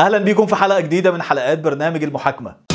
اهلا بيكم في حلقه جديده من حلقات برنامج المحاكمه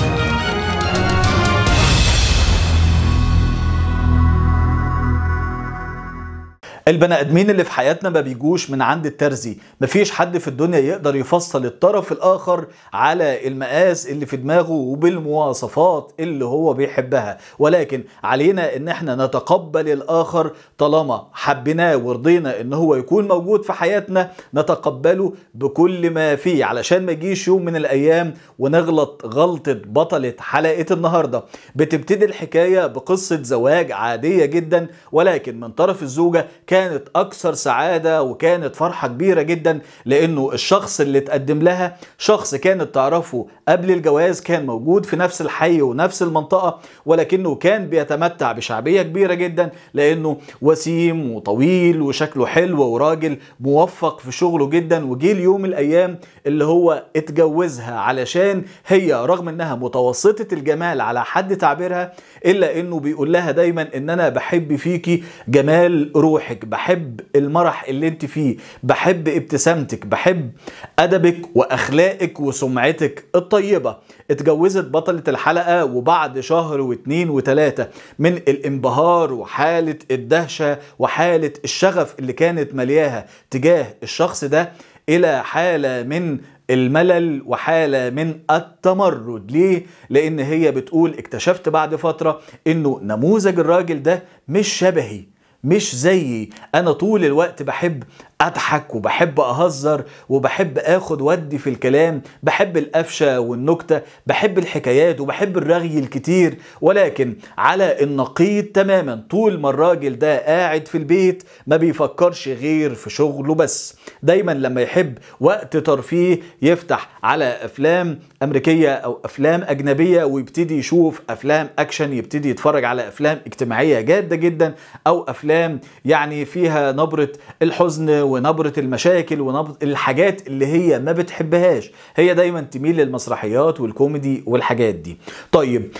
البني ادمين اللي في حياتنا ما بيجوش من عند الترزي مفيش حد في الدنيا يقدر يفصل الطرف الاخر على المقاس اللي في دماغه وبالمواصفات اللي هو بيحبها ولكن علينا ان احنا نتقبل الاخر طالما حبيناه ورضينا ان هو يكون موجود في حياتنا نتقبله بكل ما فيه علشان ما يجيش يوم من الايام ونغلط غلطه بطله حلقه النهارده بتبتدي الحكايه بقصه زواج عاديه جدا ولكن من طرف الزوجه كان كانت أكثر سعادة وكانت فرحة كبيرة جدا لأنه الشخص اللي تقدم لها شخص كانت تعرفه قبل الجواز كان موجود في نفس الحي ونفس المنطقة ولكنه كان بيتمتع بشعبية كبيرة جدا لأنه وسيم وطويل وشكله حلو وراجل موفق في شغله جدا وجه اليوم الأيام اللي هو اتجوزها علشان هي رغم انها متوسطة الجمال على حد تعبيرها الا انه بيقول لها دايما ان انا بحب فيكي جمال روحك بحب المرح اللي انت فيه بحب ابتسامتك بحب ادبك واخلاقك وسمعتك الطيبة اتجوزت بطلة الحلقة وبعد شهر واتنين وتلاتة من الانبهار وحالة الدهشة وحالة الشغف اللي كانت ملياها تجاه الشخص ده الى حاله من الملل وحالة من التمرد ليه؟ لأن هي بتقول اكتشفت بعد فترة أنه نموذج الراجل ده مش شبهي مش زيي انا طول الوقت بحب اضحك وبحب اهزر وبحب اخد ودي في الكلام بحب القفشه والنكته بحب الحكايات وبحب الرغي الكتير ولكن على النقيض تماما طول ما الراجل ده قاعد في البيت ما بيفكرش غير في شغله بس دايما لما يحب وقت ترفيه يفتح على افلام امريكيه او افلام اجنبيه ويبتدي يشوف افلام اكشن يبتدي يتفرج على افلام اجتماعيه جاده جدا او افلام يعني فيها نبره الحزن ونبرة المشاكل ونبرة الحاجات اللي هي ما بتحبهاش هي دايما تميل للمسرحيات والكوميدي والحاجات دي طيب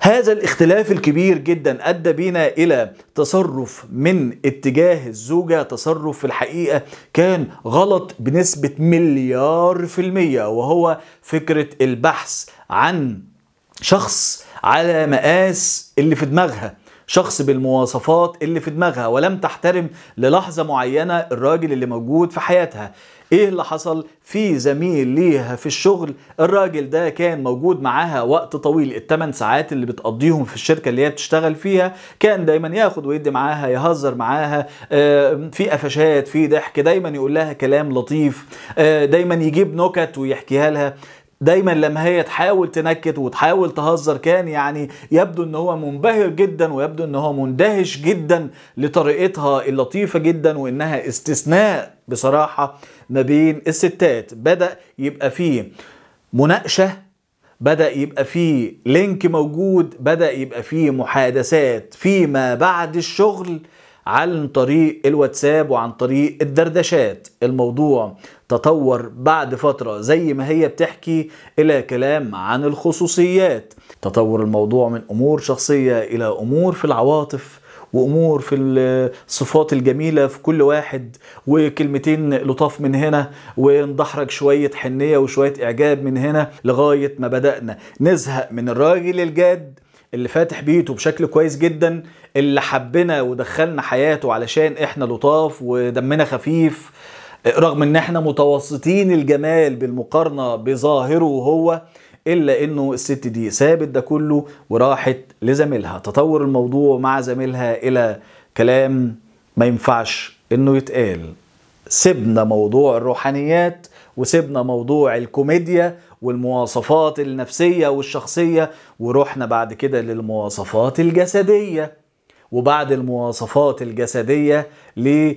هذا الاختلاف الكبير جدا ادى بينا الى تصرف من اتجاه الزوجه تصرف في الحقيقه كان غلط بنسبه مليار في الميه وهو فكره البحث عن شخص على مقاس اللي في دماغها شخص بالمواصفات اللي في دماغها ولم تحترم للحظة معينة الراجل اللي موجود في حياتها ايه اللي حصل في زميل ليها في الشغل الراجل ده كان موجود معاها وقت طويل الثمان ساعات اللي بتقضيهم في الشركه اللي هي بتشتغل فيها كان دايما ياخد ويدي معاها يهزر معاها في قفشات في ضحك دايما يقول لها كلام لطيف آه، دايما يجيب نكت ويحكيها لها دايما لما هي تحاول تنكت وتحاول تهزر كان يعني يبدو ان هو منبهر جدا ويبدو ان هو مندهش جدا لطريقتها اللطيفه جدا وانها استثناء بصراحه ما بين الستات بدا يبقى فيه مناقشه بدا يبقى فيه لينك موجود بدا يبقى فيه محادثات فيما بعد الشغل عن طريق الواتساب وعن طريق الدردشات الموضوع تطور بعد فترة زي ما هي بتحكي إلى كلام عن الخصوصيات تطور الموضوع من أمور شخصية إلى أمور في العواطف وامور في الصفات الجميله في كل واحد وكلمتين لطاف من هنا وندحرج شويه حنيه وشويه اعجاب من هنا لغايه ما بدانا نزهق من الراجل الجاد اللي فاتح بيته بشكل كويس جدا اللي حبنا ودخلنا حياته علشان احنا لطاف ودمنا خفيف رغم ان احنا متوسطين الجمال بالمقارنة بظاهره هو الا انه الست دي سابت ده كله وراحت لزميلها تطور الموضوع مع زميلها الى كلام ما ينفعش انه يتقال سيبنا موضوع الروحانيات وسيبنا موضوع الكوميديا والمواصفات النفسية والشخصية ورحنا بعد كده للمواصفات الجسدية وبعد المواصفات الجسدية ليه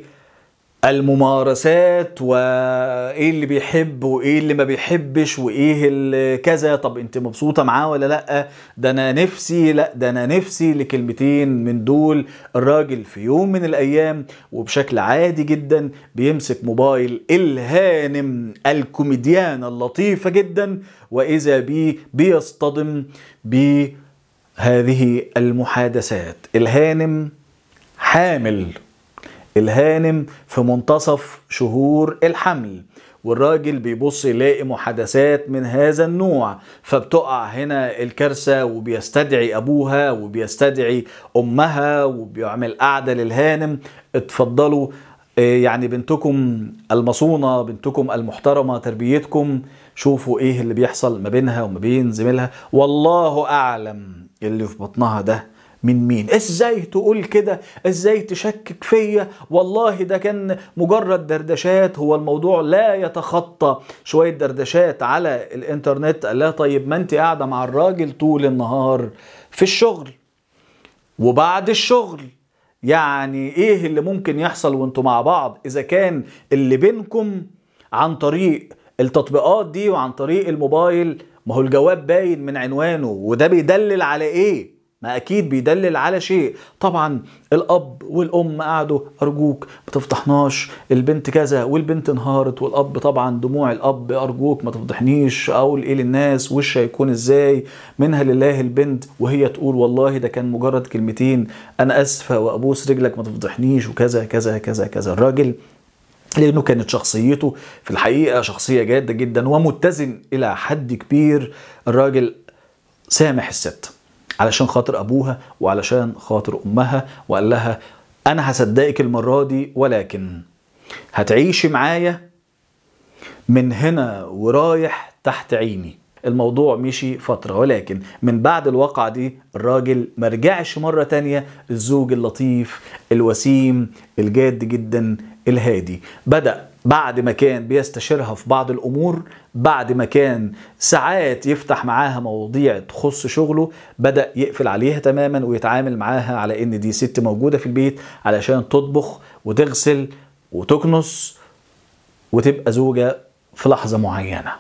الممارسات وايه اللي بيحب وايه اللي ما بيحبش وايه اللي كذا طب انت مبسوطه معاه ولا لا ده انا نفسي لا ده انا نفسي لكلمتين من دول الراجل في يوم من الايام وبشكل عادي جدا بيمسك موبايل الهانم الكوميديان اللطيفه جدا واذا بي بيصطدم بهذه المحادثات الهانم حامل الهانم في منتصف شهور الحمل والراجل بيبص يلاقي محادثات من هذا النوع فبتقع هنا الكارثة وبيستدعي أبوها وبيستدعي أمها وبيعمل قعدة للهانم اتفضلوا آه، يعني بنتكم المصونة بنتكم المحترمة تربيتكم شوفوا ايه اللي بيحصل ما بينها وما بين زميلها والله أعلم اللي في بطنها ده من مين ازاي تقول كده ازاي تشكك فيا والله ده كان مجرد دردشات هو الموضوع لا يتخطى شوية دردشات على الانترنت قال لها طيب ما انت قاعدة مع الراجل طول النهار في الشغل وبعد الشغل يعني ايه اللي ممكن يحصل وانتوا مع بعض اذا كان اللي بينكم عن طريق التطبيقات دي وعن طريق الموبايل ما هو الجواب باين من عنوانه وده بيدلل على ايه ما اكيد بيدلل على شيء طبعا الاب والام قعدوا ارجوك ما تفضحناش البنت كذا والبنت انهارت والاب طبعا دموع الاب ارجوك ما تفضحنيش اقول ايه للناس وش هيكون ازاي منها لله البنت وهي تقول والله ده كان مجرد كلمتين انا اسفه وابوس رجلك ما تفضحنيش وكذا كذا كذا كذا الراجل لانه كانت شخصيته في الحقيقه شخصيه جاده جدا ومتزن الى حد كبير الراجل سامح الست علشان خاطر ابوها وعلشان خاطر امها وقال لها انا هصدقك المره دي ولكن هتعيشي معايا من هنا ورايح تحت عيني الموضوع مشي فترة ولكن من بعد الواقعة دي الراجل مرجعش مرة تانية الزوج اللطيف الوسيم الجاد جدا الهادي بدأ بعد ما كان بيستشيرها في بعض الامور بعد ما كان ساعات يفتح معاها مواضيع تخص شغله بدا يقفل عليها تماما ويتعامل معاها على ان دي ست موجوده في البيت علشان تطبخ وتغسل وتكنس وتبقى زوجه في لحظه معينه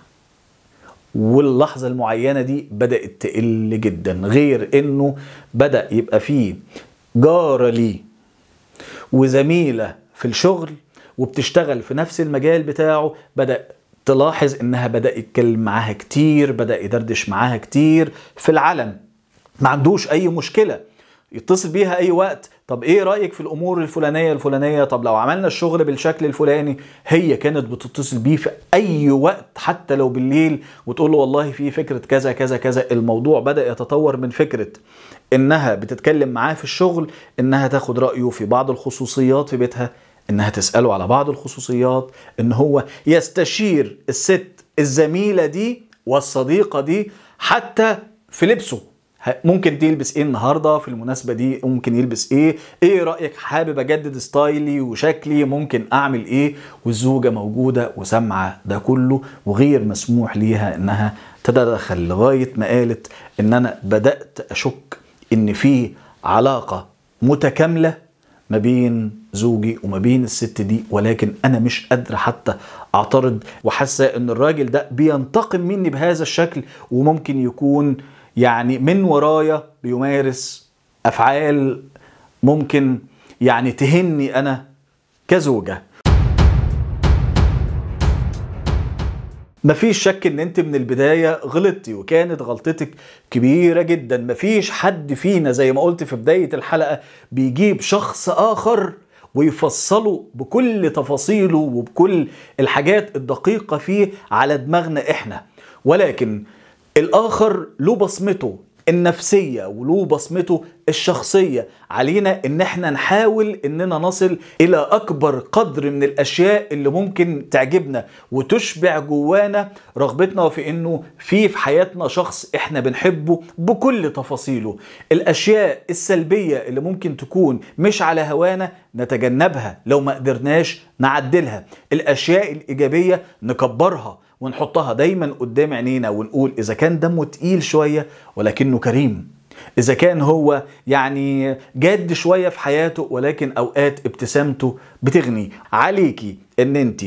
واللحظة المعينة دي بدأت تقل جدا غير انه بدأ يبقى فيه جارة ليه وزميلة في الشغل وبتشتغل في نفس المجال بتاعه بدأ تلاحظ انها بدأ يتكلم معاها كتير بدأ يدردش معاها كتير في العلن ما عندوش اي مشكله يتصل بيها اي وقت طب ايه رايك في الامور الفلانيه الفلانيه طب لو عملنا الشغل بالشكل الفلاني هي كانت بتتصل بيه في اي وقت حتى لو بالليل وتقول له والله في فكره كذا كذا كذا الموضوع بدا يتطور من فكره انها بتتكلم معاه في الشغل انها تاخد رايه في بعض الخصوصيات في بيتها انها تساله على بعض الخصوصيات ان هو يستشير الست الزميله دي والصديقه دي حتى في لبسه ممكن تلبس ايه النهارده في المناسبه دي ممكن يلبس ايه ايه رايك حابب اجدد ستايلي وشكلي ممكن اعمل ايه والزوجه موجوده وسامعه ده كله وغير مسموح ليها انها تتدخل لغايه ما قالت ان انا بدات اشك ان في علاقه متكامله ما بين زوجي وما بين الست دي ولكن انا مش قادر حتى اعترض وحاسه ان الراجل ده بينتقم مني بهذا الشكل وممكن يكون يعني من ورايا بيمارس افعال ممكن يعني تهني انا كزوجه مفيش شك ان انت من البداية غلطتي وكانت غلطتك كبيرة جدا مفيش حد فينا زي ما قلت في بداية الحلقة بيجيب شخص اخر ويفصلوا بكل تفاصيله وبكل الحاجات الدقيقة فيه على دماغنا احنا ولكن الاخر له بصمته النفسية وله بصمته الشخصية علينا ان احنا نحاول اننا نصل الى اكبر قدر من الاشياء اللي ممكن تعجبنا وتشبع جوانا رغبتنا في انه في في حياتنا شخص احنا بنحبه بكل تفاصيله الاشياء السلبية اللي ممكن تكون مش على هوانا نتجنبها لو ما قدرناش نعدلها الاشياء الايجابية نكبرها ونحطها دايما قدام عينينا ونقول اذا كان دمه تقيل شويه ولكنه كريم اذا كان هو يعني جاد شويه في حياته ولكن اوقات ابتسامته بتغني عليكي ان انت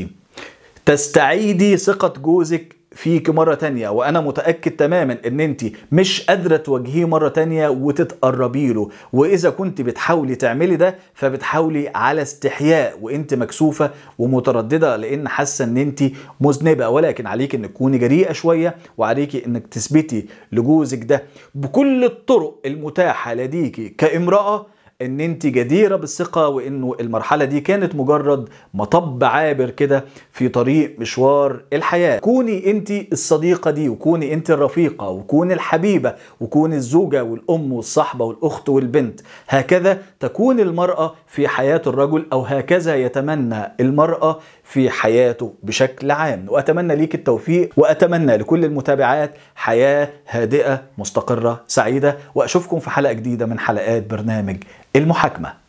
تستعيدي ثقه جوزك فيك مرة تانية وأنا متأكد تماما إن أنت مش قادرة تواجهيه مرة تانية وتتقربي له وإذا كنت بتحاولي تعملي ده فبتحاولي على استحياء وأنت مكسوفة ومترددة لأن حاسة إن أنت مذنبة ولكن عليك إنك تكوني جريئة شوية وعليكي إنك تثبتي لجوزك ده بكل الطرق المتاحة لديكي كامرأة ان انت جديره بالثقه وانه المرحله دي كانت مجرد مطب عابر كده في طريق مشوار الحياه كوني انت الصديقه دي وكوني انت الرفيقه وكوني الحبيبه وكوني الزوجه والام والصحبه والاخت والبنت هكذا تكون المراه في حياه الرجل او هكذا يتمنى المراه في حياته بشكل عام وأتمنى ليك التوفيق وأتمنى لكل المتابعات حياة هادئة مستقرة سعيدة وأشوفكم في حلقة جديدة من حلقات برنامج المحاكمة